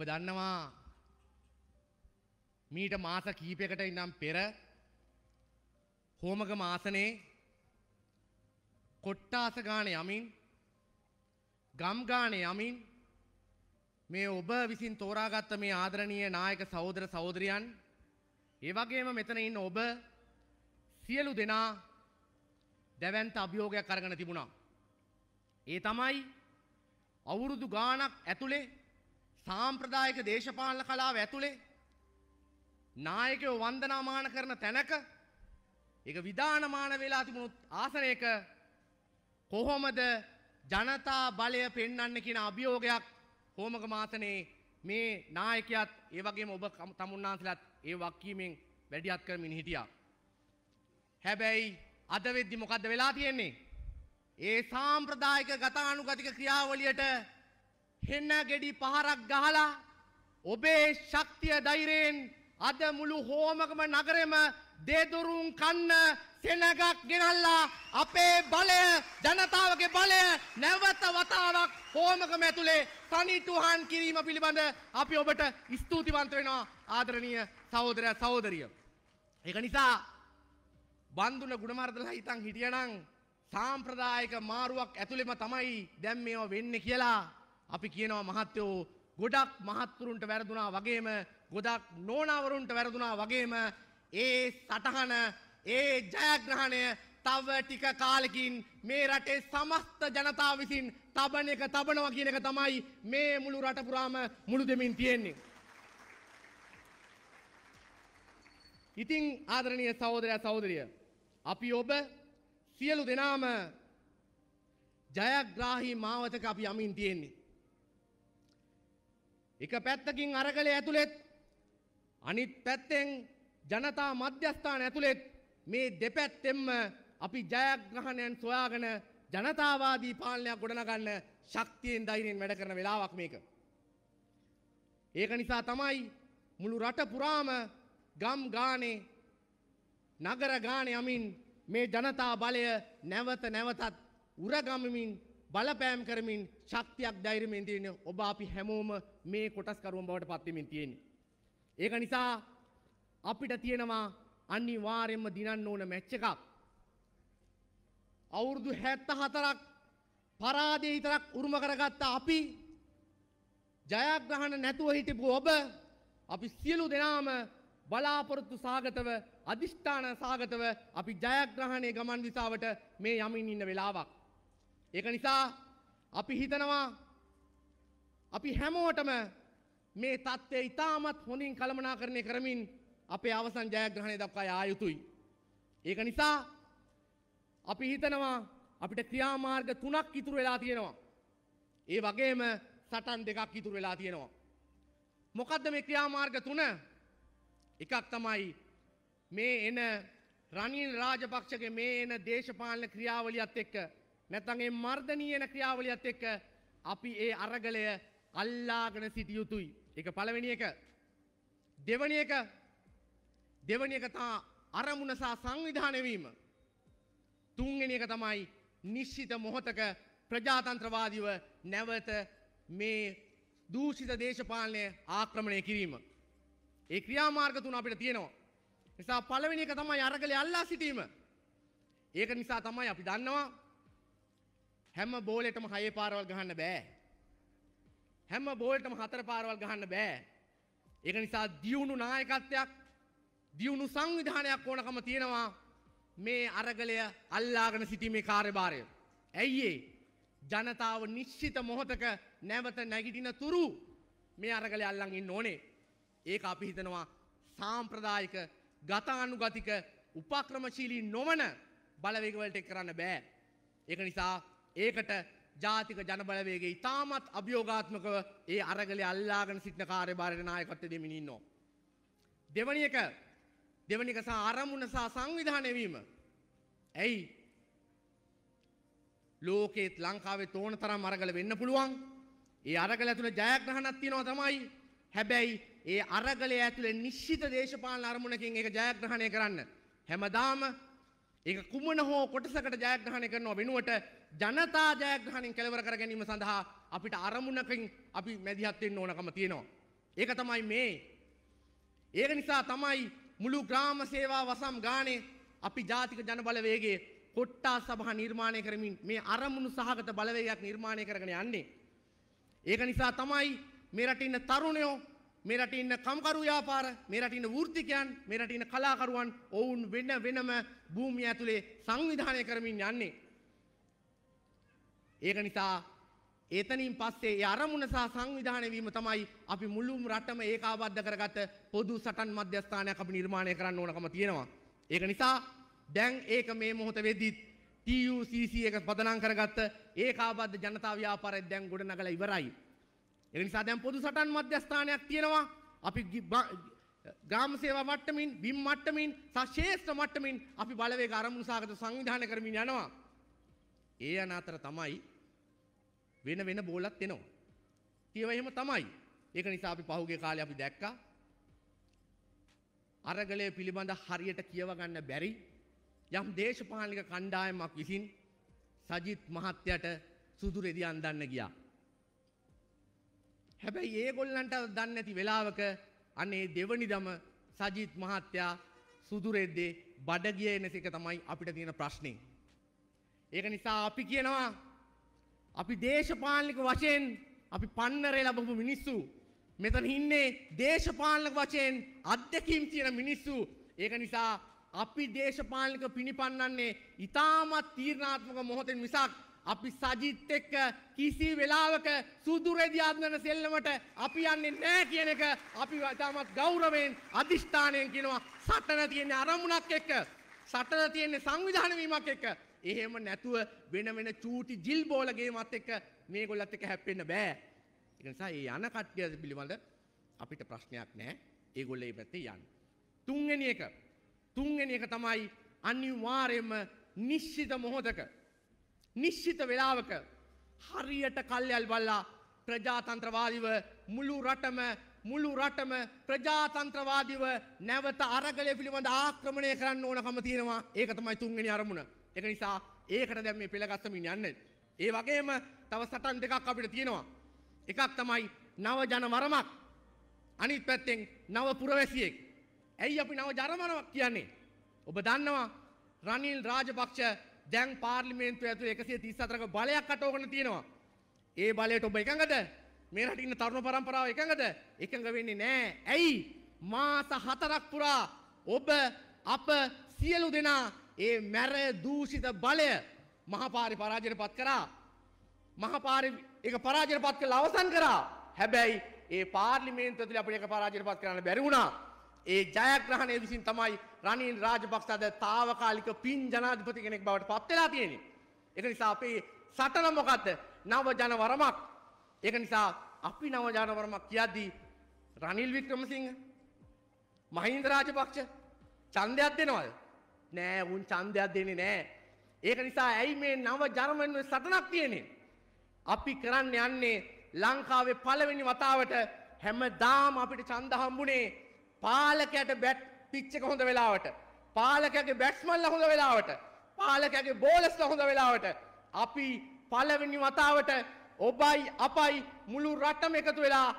ඔබ දන්නවා මීට මාස කීපයකට ඉන්නම් පෙර හෝමග මාසනේ කොට්ටාස ගාන යමින් ගම්ගාන යමින් මේ ඔබ විසින් තෝරාගත්ත මේ ආදරණීය නායක සහෝදර සහෝදරියන් ඒ වගේම මෙතන ඉන්න ඔබ සියලු දෙනා දැවැන්ත අභියෝගයක් අරගෙන තිබුණා. ඒ තමයි අවුරුදු ගාණක් ඇතුලේ සාම්ප්‍රදායක දේශපාලන කලාව ඇතුළේ නායකයෝ වන්දනාමාන කරන තැනක ඒක විධානමාන වෙලා තිබුණු ආසනයක කොහොමද ජනතා බලය පෙන්වන්න කියන අභියෝගයක් හෝමග මාසනේ මේ නායකයත් ඒ වගේම ඔබ තමුන්නාන්සලත් ඒ වක්කීමෙන් වැඩියත් කරමින් හිටියා. හැබැයි අද වෙද්දි මොකද්ද වෙලා තියෙන්නේ? ඒ සාම්ප්‍රදායික ගතානුගතික ක්‍රියාවලියට හෙන්න ගෙඩි පහරක් ගහලා ඔබේ ශක්තිය ධෛර්යයෙන් අද මුළු හෝමකම නගරෙම දෙදොරුන් කන්න සෙනගක් ගෙනල්ලා අපේ බලය ජනතාවගේ බලය නැවත වතාවක් හෝමකම ඇතුලේ තනිටුහන් කිරීම පිළිබඳ අපි ඔබට ස්තුතිවන්ත වෙනවා ආදරණීය සහෝදරයා සහෝදරිය. ඒක නිසා බන්දුන ගුණමර්ධලා හිතන් හිටියනම් සාම්ප්‍රදායික මාරුවක් ඇතුළෙම තමයි දැන් මේවා වෙන්නේ කියලා අපි කියනවා මහත්තයෝ ගොඩක් මහත්තුරුන්ට වැරදුනා වගේම ගොඩක් නෝනවරුන්ට වැරදුනා වගේම ඒ සටහන ඒ ජයග්‍රහණය තව ටික කාලකින් මේ රටේ සමස්ත ජනතාව විසින් තබන එක තබනවා කියන එක තමයි මේ මුළු රට පුරාම මුළු දෙමින් තියෙන්නේ. ඉතින් ආදරණීය සහෝදරයා සහෝදරිය අපි ඔබ සියලු දෙනාම ජයග්‍රාහී මාවතක අපි යමින් තියෙන්නේ. එක පැත්තකින් අරගලය ඇතුළෙත් අනිත් පැත්තෙන් ජනතා මධ්‍යස්ථාන ඇතුළෙත් මේ දෙපැත්තෙන්ම අපි ජයග්‍රහණයන් සොයාගෙන ජනතාවාදී පාලනයක් ගොඩනගන්න ශක්තියෙන් ධෛර්යයෙන් වැඩ කරන වෙලාවක් මේක. ඒක නිසා තමයි මුළු රට පුරාම ගම් ගානේ නගර ගානේ යමින් මේ ජනතා බලය නැවත නැවතත් උරගමමින් බලපෑම් කරමින් ශක්තියක් ධෛර්යයෙන් තියෙන ඔබ අපි හැමෝම මේ කොටස්කරුවන් බවට පත් වෙමින් තියෙන්නේ. ඒක නිසා අපිට තියෙනවා අනිවාර්යයෙන්ම දිනන්න ඕන මැච් එකක්. අවුරුදු 74ක් පරාදේ විතරක් උරුම කරගත්ත අපි ජයග්‍රහණ නැතුව හිටපු ඔබ අපි සියලු දෙනාම බලාපොරොත්තු සාගතව අදිෂ්ඨාන සාගතව අපි ජයග්‍රහණයේ ගමන් දිසාවට මේ යමින් ඉන්න වෙලාවක්. ඒක නිසා අපි හිතනවා අපි හැමෝටම මේ தත්ත්වය ඉතාමත් හොඳින් කළමනාකරණය කරමින් අපේ අවසන් ජයග්‍රහණය දක්වා යා යුතුයි. ඒක නිසා අපි හිතනවා අපිට ක්‍රියාමාර්ග තුනක් ඉතුරු වෙලා තියෙනවා. ඒ වගේම සටන් දෙකක් ඉතුරු වෙලා තියෙනවා. මොකද්ද මේ ක්‍රියාමාර්ග තුන? එකක් තමයි මේ එන රනිල් රාජපක්ෂගේ මේ එන දේශපාලන ක්‍රියාවලියත් එක්ක නැත්නම් මේ මර්ධනීයන ක්‍රියාවලියත් එක්ක අපි ඒ අරගලය අල්ලාගෙන සිටිය යුතුයි. ඒක පළවෙනි එක. දෙවෙනි එක දෙවෙනි එක තා අරමුණ සහ සංවිධානය වීම. තුන්වෙනි එක තමයි නිශ්චිත මොහතක ප්‍රජාතන්ත්‍රවාදීව නැවත මේ දූෂිත දේශපාලනය ආක්‍රමණය කිරීම. ඒ ක්‍රියාමාර්ග තුන අපිට තියෙනවා. නිසා පළවෙනි එක තමයි අරගලය අල්ලා සිටීම. ඒක නිසා තමයි අපි දන්නවා හැම බෝලෙටම හයේ පාරවල් ගහන්න බෑ. හැම බෝලටම හතර පාරවල් ගහන්න බෑ. ඒක නිසා දියුණු නායකත්වයක් දියුණු සංවිධානයක් ඕනකම තියෙනවා මේ අරගලය අල්ලාගෙන සිටීමේ කාර්යභාරය. ඇයි ඒ? ජනතාව නිශ්චිත මොහොතක නැවත නැගිටින තුරු මේ අරගලය අල්ලන් ඉන්න ඕනේ. ඒක අපි හිතනවා සාම්ප්‍රදායික ගතානුගතික උපක්‍රමශීලී නොවන බලවේග වලට කරන්න බෑ. ඒක නිසා ඒකට ජාතික ජනබලවේගේ ඉතාමත් අභියෝගාත්මකව ඒ අරගලේ අල්ලාගෙන සිටින කාර්යභාරයට නායකත්ව දෙමින් ඉන්නවා. දෙවැනි එක දෙවැනි එක සහ අරමුණ සහ සංවිධානය වීම. ඇයි? ලෝකෙත් ලංකාවේ තෝරන තරම් අරගල වෙන්න පුළුවන්. ඒ අරගල ඇතුළේ ජයග්‍රහණක් තියෙනවා තමයි. හැබැයි ඒ අරගලය ඇතුළේ නිශ්චිත දේශපාලන අරමුණකින් ඒක ජයග්‍රහණය කරන්න හැමදාම ඒක කුමන හෝ කොටසකට ජයග්‍රහණය කරනවා වෙනුවට ජනතා ජයග්‍රහණින් කෙලවර කර ගැනීම සඳහා අපිට අරමුණකින් අපි මැදිහත් වෙන්න ඕනකම තියෙනවා. ඒක තමයි මේ. ඒක නිසා තමයි මුළු ග්‍රාම සේවා වසම් ගානේ අපි ජාතික ජනබලවේගයේ කොට්ටා සභා නිර්මාණය කරමින් මේ අරමුණු සහගත බලවේගයක් නිර්මාණය කරගෙන යන්නේ. ඒක නිසා තමයි මේ රටින් තරුණයෝ මෙරට ඉන්න කම්කරු ව්‍යාපාර මෙරට ඉන්න වෘත්තිකයන් මෙරට ඉන්න කලාකරුවන් ඔවුන් වෙන වෙනම භූමිය ඇතුලේ සංවිධානය කරමින් යන්නේ. ඒක නිසා එතනින් පස්සේ ඒ අරමුණ සහ සංවිධානය වීම තමයි අපි මුළු රටම ඒකාබද්ධ කරගත්ත පොදු සටන් මධ්‍යස්ථානයක් අපි නිර්මාණය කරන්න ඕනකම තියෙනවා. ඒක නිසා දැන් ඒක මේ මොහොත වෙද්දිත් TUCC එක පදනම් කරගත්ත ඒකාබද්ධ ජනතා ව්‍යාපාරය දැන් ගොඩනගලා ඉවරයි. ඒ නිසා දැන් පොදු සටන් මධ්‍යස්ථානයක් තියෙනවා. අපි ග්‍රාම සේවා මට්ටමින්, බිම් මට්ටමින්, සශේෂ්ඨ මට්ටමින් අපි බලවේග අරමුණු සාගත සංවිධානය කරමින් යනවා. ඒ යන අතර තමයි වෙන වෙන බෝලත් එනවා. ඒව එහෙම තමයි. ඒක නිසා අපි පහුගිය කාලේ අපි දැක්කා අරගලය පිළිබඳ හරියට කියවගන්න බැරි යම් දේශපාලනික කණ්ඩායමක් විසින් සජිත් මහත්තයට සුදු රෙදි අන්දන්න ගියා. හැබැයි ඒගොල්ලන්ට දන්න ඇති වෙලාවක අනේ දෙවනිදම සජීත් මහත්තයා සුදුරෙද්දේ බඩගිය එන එක තමයි අපිට තියෙන ප්‍රශ්නේ. ඒක නිසා අපි කියනවා අපි දේශපාලනික වශයෙන් අපි පන්නරේ ලැබපු මිනිස්සු මෙතන ඉන්නේ දේශපාලනික වශයෙන් අත්දැකීම් තියෙන මිනිස්සු. ඒක නිසා අපි දේශපාලනික පිණිපන්නන්නේ ඊටමත් තීරණාත්මක මොහොතෙන් මිසක් අපි සජිත් එක්ක කිසි වෙලාවක සුදුරෙදි අඳන සෙල්ලමට අපි යන්නේ නැහැ කියන එක අපි තාමත් ගෞරවයෙන් අදිෂ්ඨානයෙන් කියනවා සටන තියෙන අරමුණක් එක්ක සටන තියෙන සංවිධාන වීමක් එක්ක එහෙම නැතුව වෙන වෙන චූටි ජිල් බෝල ගේමත් එක්ක මේගොල්ලත් එක්ක හැප්පෙන්න බෑ ඒ නිසා මේ යන කට්ටිය පිළිබඳ අපිට ප්‍රශ්නයක් නැහැ ඒගොල්ලෝ මේ පැත්තේ යන්න තුන්වෙනි එක තුන්වෙනි එක තමයි අනිවාර්යයෙන්ම නිශ්චිත මොහොතක නිශ්චිත වෙලාවක හරියට කල්යල් බල්ලා ප්‍රජාතන්ත්‍රවාදිව මුළු රටම මුළු රටම ප්‍රජාතන්ත්‍රවාදිව නැවත අරගලය පිළිබඳ ආක්‍රමණය කරන්න ඕනකම තියෙනවා ඒක තමයි තුන්වෙනි අරමුණ. ඒක නිසා ඒකට දැන් මේ පෙළගස්සමින් යන්නේ. ඒ වගේම තව සටන් දෙකක් අපිට තියෙනවා. එකක් තමයි නව ජනවරමක්. අනිත් පැත්තෙන් නව පුරවැසියෙක්. ඇයි අපි නව ජනවරමක් කියන්නේ? ඔබ දන්නවා රනිල් රාජපක්ෂ දැන් පාර්ලිමේන්තුව ඇතුළේ 134ක බලයක් අටවගෙන තියෙනවා. ඒ බලයට ඔබ එකඟද? මේ රටේ ඉන්න තරුණ පරම්පරාව එකඟද? එකඟ වෙන්නේ නැහැ. ඇයි? මාස 4ක් පුරා ඔබ අප සියලු දෙනා ඒ මැර දූෂිත බලය මහපාරි පරාජයට පත් කරා. මහපාරි ඒක පරාජයට පත් කරලා අවසන් කරා. හැබැයි ඒ පාර්ලිමේන්තුව ඇතුළේ අපිට ඒක පරාජයට පත් කරන්න බැරි වුණා. ඒ ජයග්‍රහණය විසින් තමයි රනිල් රාජපක්ෂ අද తాවකාලික පින් ජනාධිපති කෙනෙක් බවට පත් වෙලා තියෙන්නේ. ඒක නිසා අපේ සටන මොකද්ද? නව ජනවරමක්. ඒක නිසා අපි නව ජනවරමක් කියද්දී රනිල් වික්‍රමසිංහ මහින්ද රාජපක්ෂ ඡන්දයක් දෙනවද? නෑ උන් ඡන්දයක් දෙන්නේ නෑ. ඒක නිසා ඇයි මේ නව ජර්මන් සටනක් තියෙන්නේ? අපි කරන්න යන්නේ ලංකාවේ පළවෙනි වතාවට හැමදාම අපිට ඡන්ද හම්බුනේ පාලකයට බැට් පිච්චක හොඳ වෙලාවට පාලකගේ බැට්ස්මල්ල හොඳ වෙලාවට පාලකගේ බෝලස්ල හොඳ වෙලාවට අපි පළවෙනි වතාවට ඔබයි අපයි මුළු රටම එකතු වෙලා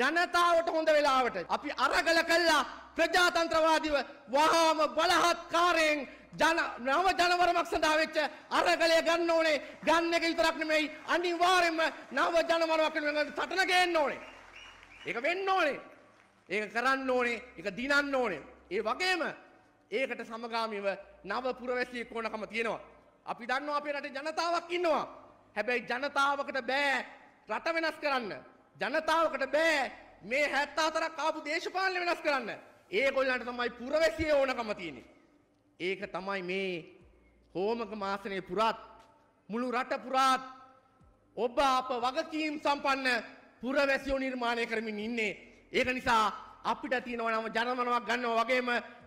ජනතාවට හොඳ වෙලාවට අපි අරගල කළා ප්‍රජාතන්ත්‍රවාදීව වහාම බලහත්කාරයෙන් ජන නව ජනවරමක් සඳහා වෙච්ච අරගලය ගන්න ඕනේ ගන්න එක විතරක් නෙමෙයි අනිවාර්යයෙන්ම නව ජනවරමක් වෙන සටන ගේන්න ඕනේ ඒක වෙන්න ඕනේ ඒක කරන්න ඕනේ එක දිනන්න ඕනේ. ඒ වගේම ඒකට සමගාමීව නව පුරවැසියෙක් ඕනකම තියෙනවා. අපි දන්නවා අපේ රටේ ජනතාවක් ඉන්නවා. හැබැයි ජනතාවකට බෑ රට වෙනස් කරන්න. ජනතාවකට බෑ මේ 74ක් ආපු දේශපාලන වෙනස් කරන්න. ඒගොල්ලන්ට තමයි පුරවැසිය ඕනකම තියෙන්නේ. ඒක තමයි මේ හෝමක මාසනයේ පුරාත් මුළු රට පුරාත් ඔබ අප වගකීම් සම්පන්න පුරවැසියෝ නිර්මාණය කරමින් ඉන්නේ ඒක නිසා අපිට තියෙනවා නම් ජනමනමක් ගන්නවා වගේම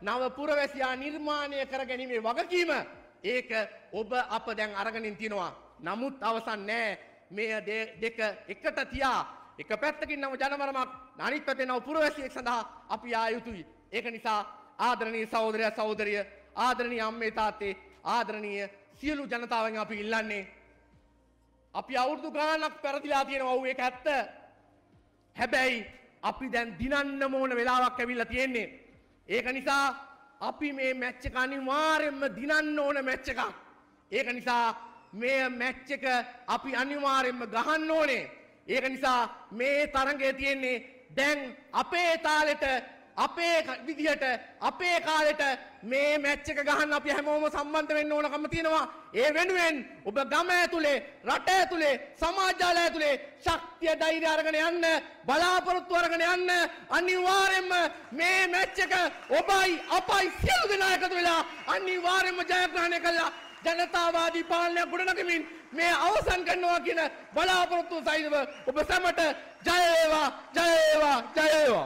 නව පුරවැසියා නිර්මාණය කරගැනීමේ වගකීම ඒක ඔබ අප දැන් අරගෙනින් තිනවා. නමුත් අවසන් නෑ. මේ දෙක එකට තියා එක පැත්තකින් නම ජනමනමක් අනිත් පැත්තේ නව පුරවැසියෙක් සඳහා අපි ආ යුතුයි. ඒක නිසා ආදරණීය සහෝදරයා සහෝදරිය, ආදරණීය අම්මේ තාත්තේ, ආදරණීය සියලු ජනතාවගෙන් අපි ඉල්ලන්නේ අපි අවුරුදු ගාණක් පැරදිලා තියෙනවා. ඔව් ඒක ඇත්ත. හැබැයි අපි දැන් දිනන්න ඕන වෙලාවක් ඇවිල්ලා තියෙන්නේ. ඒක නිසා අපි මේ මැච් එක අනිවාර්යයෙන්ම දිනන්න ඕන මැච් එකක්. ඒක නිසා මේ මැච් එක අපි අනිවාර්යයෙන්ම ගහන්න ඕනේ. ඒක නිසා මේ තරඟය තියෙන්නේ දැන් අපේ තාලෙට අපේ විදිහට අපේ කාලෙට මේ මැච් එක ගහන්න අපි හැමෝම සම්බන්ධ වෙන්න ඕනකම තියෙනවා. ඒ වෙනුවෙන් ඔබ ගම ඇතුලේ, රට ඇතුලේ, සමාජාල ඇතුලේ ශක්තිය ධෛර්යය අරගෙන යන්න, බලාපොරොත්තු අරගෙන යන්න අනිවාර්යයෙන්ම මේ මැච් එක ඔබයි අපයි සියලු දෙනා එකතු වෙලා අනිවාර්යයෙන්ම ජයග්‍රහණය කළා. ජනතාවාදී පාලනයක් ගොඩනගමින් මේ අවසන් කරනවා කියන බලාපොරොත්තු සහිතව ඔබ සැමට ජය වේවා ජය වේවා ජය වේවා